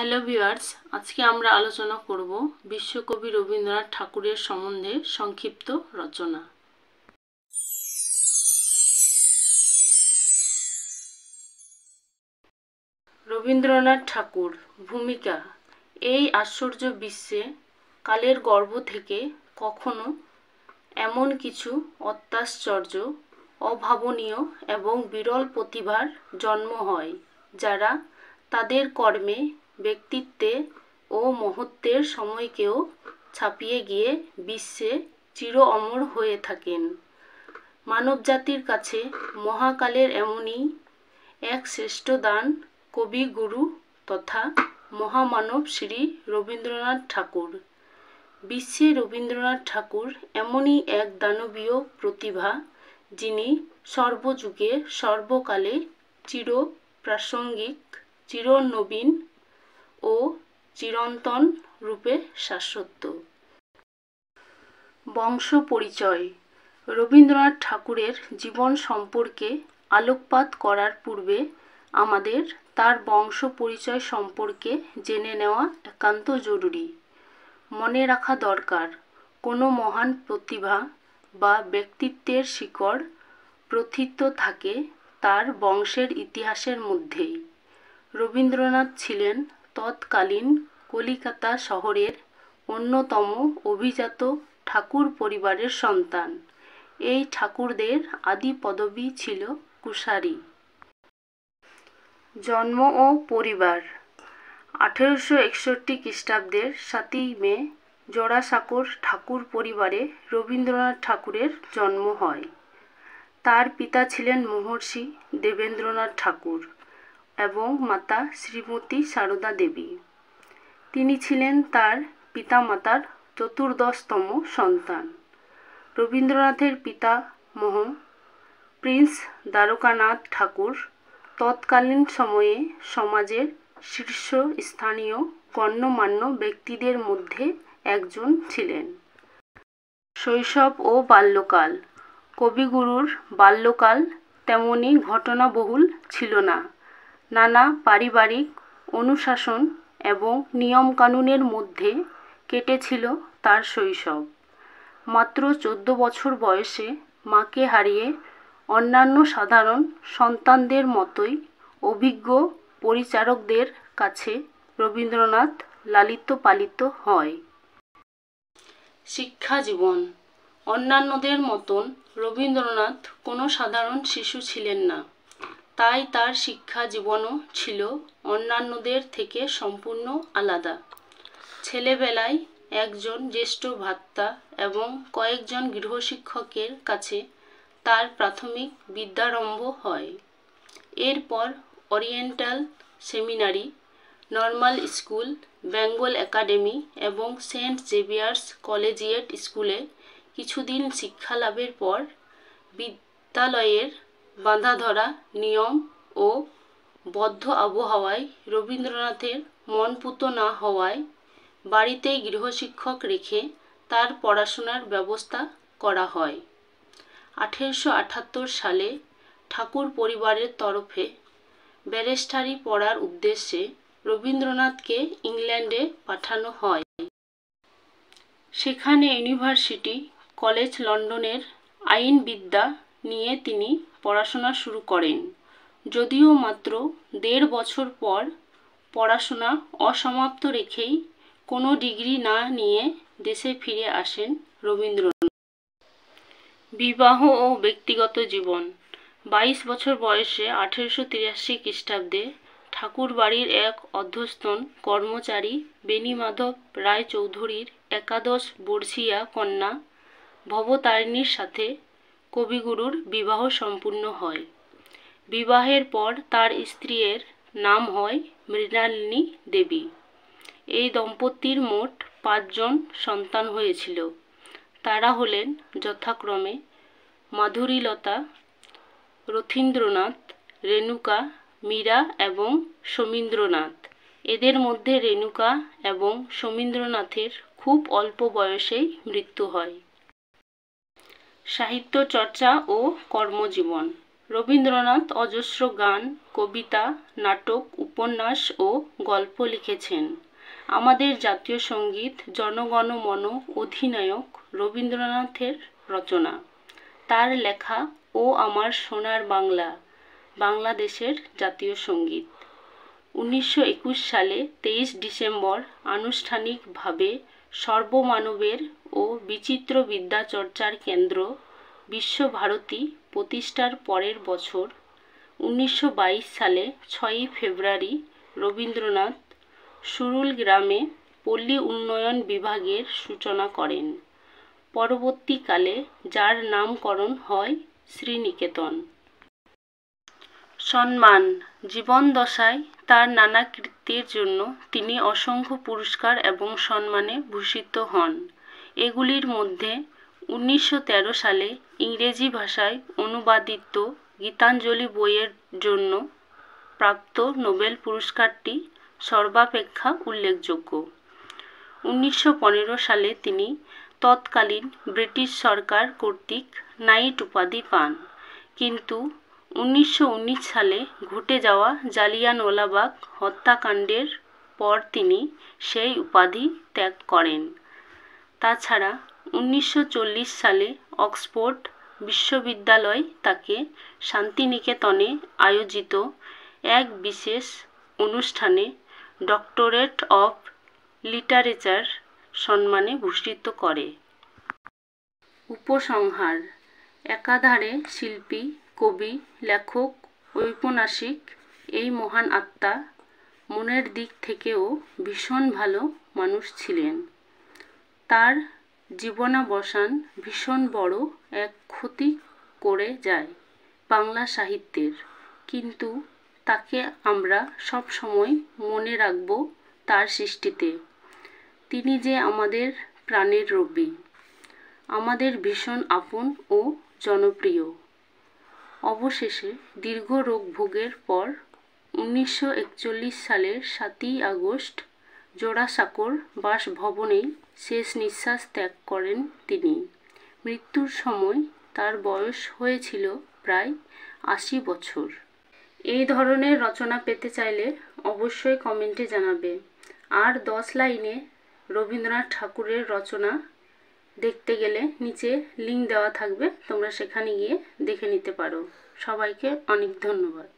hello viewers আজকে আমরা আলোচনা করব বিশ্বকবি রবীন্দ্রনাথ ঠাকুরের সম্বন্ধে সংক্ষিপ্ত রচনা রবীন্দ্রনাথ ঠাকুর ভূমিকা এই আশ্চর্য বিশ্বে কালের গর্ভ থেকে কখনো এমন কিছু অত্যাশ্চর্য অভাবনীয় এবং বিরল প্রতিভার জন্ম হয় যারা তাদের কর্মে ব্যক্তিত্বে ও মহত্বের সময়কেও ছাপিয়ে গিয়ে বিশ্বে চির অমর হয়ে থাকেন মানবজাতির কাছে মহাকালের এমনই এক শ্রেষ্ঠ দান কবি গুরু তথা মহামানব শ্রী রবীন্দ্রনাথ ঠাকুর বিশ্বে রবীন্দ্রনাথ ঠাকুর এমনই এক দানবীয় প্রতিভা যিনি সর্বযুগে সর্বকালে চির প্রাসঙ্গিক চিরনবীন ও চিরন্তন রূপে শাশ্বত বংশ পরিচয় রবীন্দ্রনাথ ঠাকুরের জীবন সম্পর্কে আলোকপাত করার পূর্বে আমাদের তার বংশ পরিচয় সম্পর্কে জেনে নেওয়া একান্ত জরুরি মনে রাখা দরকার কোনো মহান প্রতিভা বা ব্যক্তিত্বের শিকড় প্রথিত থাকে তার বংশের ইতিহাসের মধ্যেই রবীন্দ্রনাথ ছিলেন তৎকালীন কলিকাতা শহরের অন্যতম অভিজাত ঠাকুর পরিবারের সন্তান এই ঠাকুরদের আদি পদবি ছিল কুশারি জন্ম ও পরিবার আঠেরোশো একষট্টি খ্রিস্টাব্দের সাতই মে জোড়াসাঁকোর ঠাকুর পরিবারে রবীন্দ্রনাথ ঠাকুরের জন্ম হয় তার পিতা ছিলেন মহর্ষি দেবেন্দ্রনাথ ঠাকুর এবং মাতা শ্রীমতী সারদা দেবী তিনি ছিলেন তার পিতামাতার চতুর্দশতম সন্তান রবীন্দ্রনাথের পিতা মোহ প্রিন্স দ্বারকানাথ ঠাকুর তৎকালীন সময়ে সমাজের শীর্ষস্থানীয় গণ্যমান্য ব্যক্তিদের মধ্যে একজন ছিলেন শৈশব ও বাল্যকাল কবিগুরুর বাল্যকাল তেমনি ঘটনাবহুল ছিল না নানা পারিবারিক অনুশাসন এবং নিয়মকানুনের মধ্যে কেটেছিল তার শৈশব মাত্র চোদ্দ বছর বয়সে মাকে হারিয়ে অন্যান্য সাধারণ সন্তানদের মতোই অভিজ্ঞ পরিচারকদের কাছে রবীন্দ্রনাথ লালিত পালিত হয় শিক্ষা জীবন অন্যান্যদের মতন রবীন্দ্রনাথ কোনো সাধারণ শিশু ছিলেন না তাই তার শিক্ষা জীবনও ছিল অন্যান্যদের থেকে সম্পূর্ণ আলাদা ছেলেবেলায় একজন জ্যেষ্ঠ ভাত্তা এবং কয়েকজন গৃহশিক্ষকের কাছে তার প্রাথমিক বিদ্যারম্ভ হয় এরপর oriental seminary normal school Bengal academy এবং সেন্ট জেভিয়ার্স কলেজিয়েট স্কুলে কিছুদিন শিক্ষালাভের পর বিদ্যালয়ের বাঁধা ধরা নিয়ম ও বদ্ধ আবহাওয়ায় রবীন্দ্রনাথের মন পুতো না হওয়ায় বাড়িতেই গৃহশিক্ষক রেখে তার পড়াশোনার ব্যবস্থা করা হয় আঠেরোশো আঠাত্তর সালে ঠাকুর পরিবারের তরফে ব্যারেস্টারি পড়ার উদ্দেশ্যে রবীন্দ্রনাথকে ইংল্যান্ডে পাঠানো হয় সেখানে ইউনিভার্সিটি কলেজ লন্ডনের আইনবিদ্যা নিয়ে তিনি পড়াশোনা শুরু করেন যদিও মাত্র দেড় বছর পর পড়াশোনা অসমাপ্ত রেখেই কোনো ডিগ্রি না নিয়ে দেশে ফিরে আসেন রবীন্দ্রনাথ বিবাহ ও ব্যক্তিগত জীবন বাইশ বছর বয়সে আঠেরোশো তিরাশি খ্রিস্টাব্দে ঠাকুরবাড়ির এক অধ্যস্তন কর্মচারী বেণীমাধব রায়চৌধুরীর একাদশ বর্ষিয়া কন্যা ভবতারিণীর সাথে কবিগুরুর বিবাহ সম্পূর্ণ হয় বিবাহের পর তার স্ত্রীর নাম হয় মৃণালিনী দেবী এই দম্পতির মোট পাঁচজন সন্তান হয়েছিল তারা হলেন যথাক্রমে মাধুরীলতা রথীন্দ্রনাথ রেণুকা মীরা এবং সমীন্দ্রনাথ এদের মধ্যে রেণুকা এবং সমীন্দ্রনাথের খুব অল্প বয়সেই মৃত্যু হয় সাহিত্য চর্চা ও কর্মজীবন রবীন্দ্রনাথ অজস্র গান কবিতা নাটক উপন্যাস ও গল্প লিখেছেন আমাদের জাতীয় সঙ্গীত জনগণমন অধিনায়ক রবীন্দ্রনাথের রচনা তার লেখা ও আমার সোনার বাংলা বাংলাদেশের জাতীয় সঙ্গীত উনিশশো একুশ সালে তেইশ ডিসেম্বর আনুষ্ঠানিকভাবে সর্বমানবের ও বিচিত্র বিদ্যা চর্চার কেন্দ্র বিশ্বভারতী প্রতিষ্ঠার পরের বছর উনিশশো সালে ছয়ই ফেব্রুয়ারি রবীন্দ্রনাথ সুরুল গ্রামে পল্লী উন্নয়ন বিভাগের সূচনা করেন পরবর্তীকালে যার নামকরণ হয় শ্রীনিকেতন সম্মান জীবন দশায় তার নানা কৃতির জন্য তিনি অসংখ্য পুরস্কার এবং সম্মানে ভূষিত হন এগুলির মধ্যে উনিশশো সালে ইংরেজি ভাষায় অনুবাদিত গীতাঞ্জলি বইয়ের জন্য প্রাপ্ত নোবেল পুরস্কারটি সর্বাপেক্ষা উল্লেখযোগ্য উনিশশো সালে তিনি তৎকালীন ব্রিটিশ সরকার কর্তৃক নাইট উপাধি পান কিন্তু উনিশশো সালে ঘটে যাওয়া জালিয়ানওয়ালাবাগ হত্যাকাণ্ডের পর তিনি সেই উপাধি ত্যাগ করেন তাছাড়া উনিশশো সালে অক্সফোর্ড বিশ্ববিদ্যালয় তাকে শান্তিনিকেতনে আয়োজিত এক বিশেষ অনুষ্ঠানে ডক্টরেট অফ লিটারেচার সম্মানে ভূষিত করে উপসংহার একাধারে শিল্পী কবি লেখক ঔপন্যাসিক এই মহান আত্মা মনের দিক থেকেও ভীষণ ভালো মানুষ ছিলেন তার জীবনাবসান ভীষণ বড় এক ক্ষতি করে যায় বাংলা সাহিত্যের কিন্তু তাকে আমরা সব সময় মনে রাখব তার সৃষ্টিতে তিনি যে আমাদের প্রাণের রবি আমাদের ভীষণ আপন ও জনপ্রিয় অবশেষে দীর্ঘ রোগ ভোগের পর উনিশশো একচল্লিশ সালের সাতই আগস্ট জোড়াসাঁকোর বাসভবনেই শেষ নিঃশ্বাস ত্যাগ করেন তিনি মৃত্যুর সময় তার বয়স হয়েছিল প্রায় আশি বছর এই ধরনের রচনা পেতে চাইলে অবশ্যই কমেন্টে জানাবে আর দশ লাইনে রবীন্দ্রনাথ ঠাকুরের রচনা দেখতে গেলে নিচে লিঙ্ক দেওয়া থাকবে তোমরা সেখানে গিয়ে দেখে নিতে পারো সবাইকে অনেক ধন্যবাদ